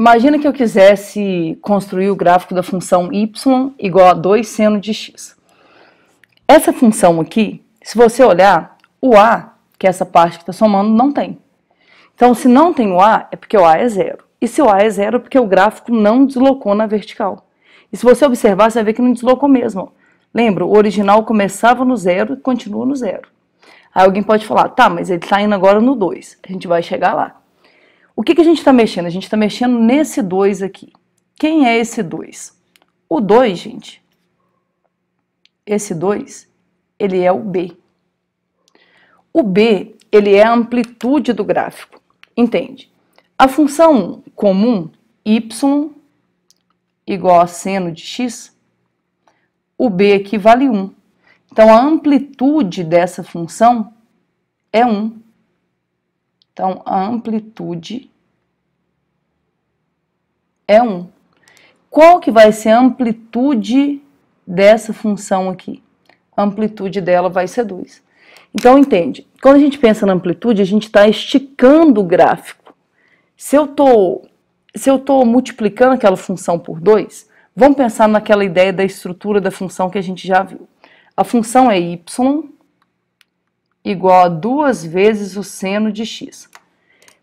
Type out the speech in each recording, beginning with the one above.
Imagina que eu quisesse construir o gráfico da função y igual a 2 seno de x. Essa função aqui, se você olhar, o a, que é essa parte que está somando, não tem. Então, se não tem o a, é porque o a é zero. E se o a é zero, é porque o gráfico não deslocou na vertical. E se você observar, você vai ver que não deslocou mesmo. Lembra, o original começava no zero e continua no zero. Aí alguém pode falar, tá, mas ele está indo agora no 2. A gente vai chegar lá. O que, que a gente está mexendo? A gente está mexendo nesse 2 aqui. Quem é esse 2? O 2, gente, esse 2, ele é o B. O B, ele é a amplitude do gráfico, entende? A função comum, y igual a seno de x, o b aqui vale 1. Então, a amplitude dessa função é 1. Então, a amplitude é 1. Qual que vai ser a amplitude dessa função aqui? A amplitude dela vai ser 2. Então, entende? Quando a gente pensa na amplitude, a gente está esticando o gráfico. Se eu tô, se eu estou multiplicando aquela função por 2, vamos pensar naquela ideia da estrutura da função que a gente já viu. A função é y igual a duas vezes o seno de x.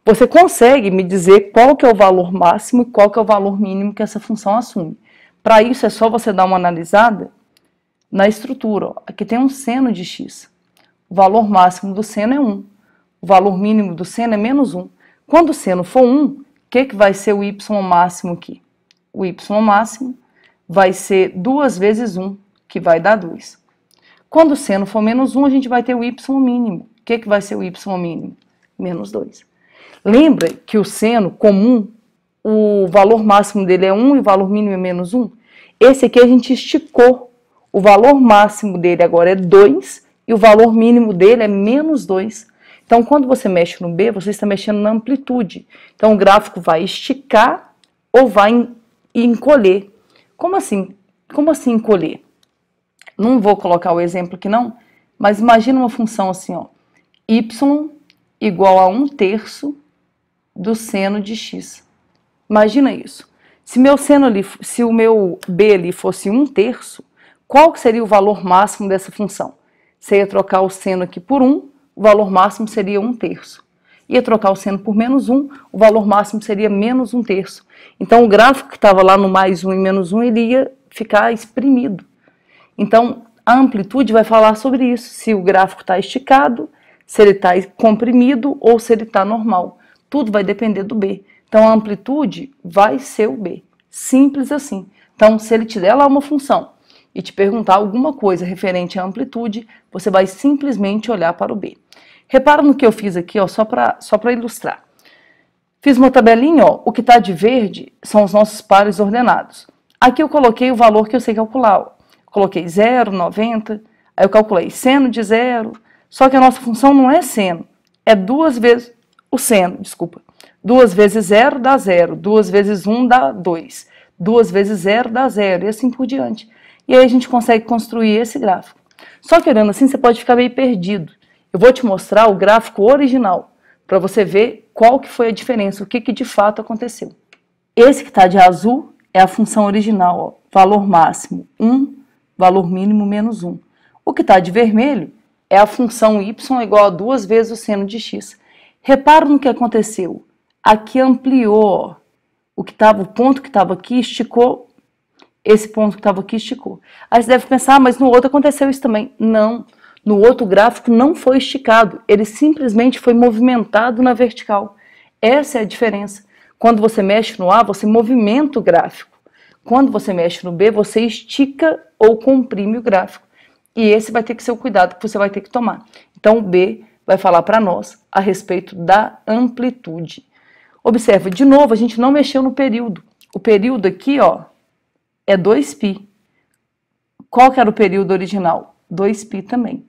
Você consegue me dizer qual que é o valor máximo e qual que é o valor mínimo que essa função assume. Para isso é só você dar uma analisada na estrutura. Ó. Aqui tem um seno de x. O valor máximo do seno é 1. O valor mínimo do seno é menos 1. Quando o seno for 1, o que, que vai ser o y máximo aqui? O y máximo vai ser 2 vezes 1, que vai dar 2. Quando o seno for menos 1, a gente vai ter o y mínimo. O que, que vai ser o y mínimo? Menos 2. Lembra que o seno comum, o valor máximo dele é 1 e o valor mínimo é menos 1? Esse aqui a gente esticou. O valor máximo dele agora é 2 e o valor mínimo dele é menos 2. Então, quando você mexe no B, você está mexendo na amplitude. Então, o gráfico vai esticar ou vai encolher. Como assim? Como assim encolher? Não vou colocar o exemplo que não, mas imagina uma função assim, ó, y igual a 1 terço do seno de x. Imagina isso. Se meu seno ali, se o meu b ali fosse 1 terço, qual seria o valor máximo dessa função? Se eu ia trocar o seno aqui por 1, o valor máximo seria 1 terço. Ia trocar o seno por menos 1, o valor máximo seria menos 1 terço. Então o gráfico que estava lá no mais 1 e menos 1, ele ia ficar exprimido. Então, a amplitude vai falar sobre isso, se o gráfico está esticado, se ele está comprimido ou se ele está normal. Tudo vai depender do B. Então, a amplitude vai ser o B. Simples assim. Então, se ele te der lá uma função e te perguntar alguma coisa referente à amplitude, você vai simplesmente olhar para o B. Repara no que eu fiz aqui, ó, só para só ilustrar. Fiz uma tabelinha, ó, o que está de verde são os nossos pares ordenados. Aqui eu coloquei o valor que eu sei calcular, ó, coloquei 0,90, aí eu calculei seno de zero, só que a nossa função não é seno, é duas vezes o seno, desculpa. Duas vezes zero dá zero, duas vezes um dá dois, duas vezes zero dá zero, e assim por diante. E aí a gente consegue construir esse gráfico. Só que olhando assim, você pode ficar meio perdido. Eu vou te mostrar o gráfico original, para você ver qual que foi a diferença, o que, que de fato aconteceu. Esse que está de azul é a função original, ó, valor máximo 1, valor mínimo menos 1. O que está de vermelho é a função y igual a duas vezes o seno de x. Repara no que aconteceu. Aqui ampliou o que estava, o ponto que estava aqui esticou, esse ponto que estava aqui esticou. Aí você deve pensar, ah, mas no outro aconteceu isso também. Não, no outro gráfico não foi esticado, ele simplesmente foi movimentado na vertical. Essa é a diferença. Quando você mexe no A, você movimenta o gráfico. Quando você mexe no B, você estica ou comprime o gráfico. E esse vai ter que ser o cuidado que você vai ter que tomar. Então, o B vai falar para nós a respeito da amplitude. Observa, de novo, a gente não mexeu no período. O período aqui, ó, é 2π. Qual que era o período original? 2π também.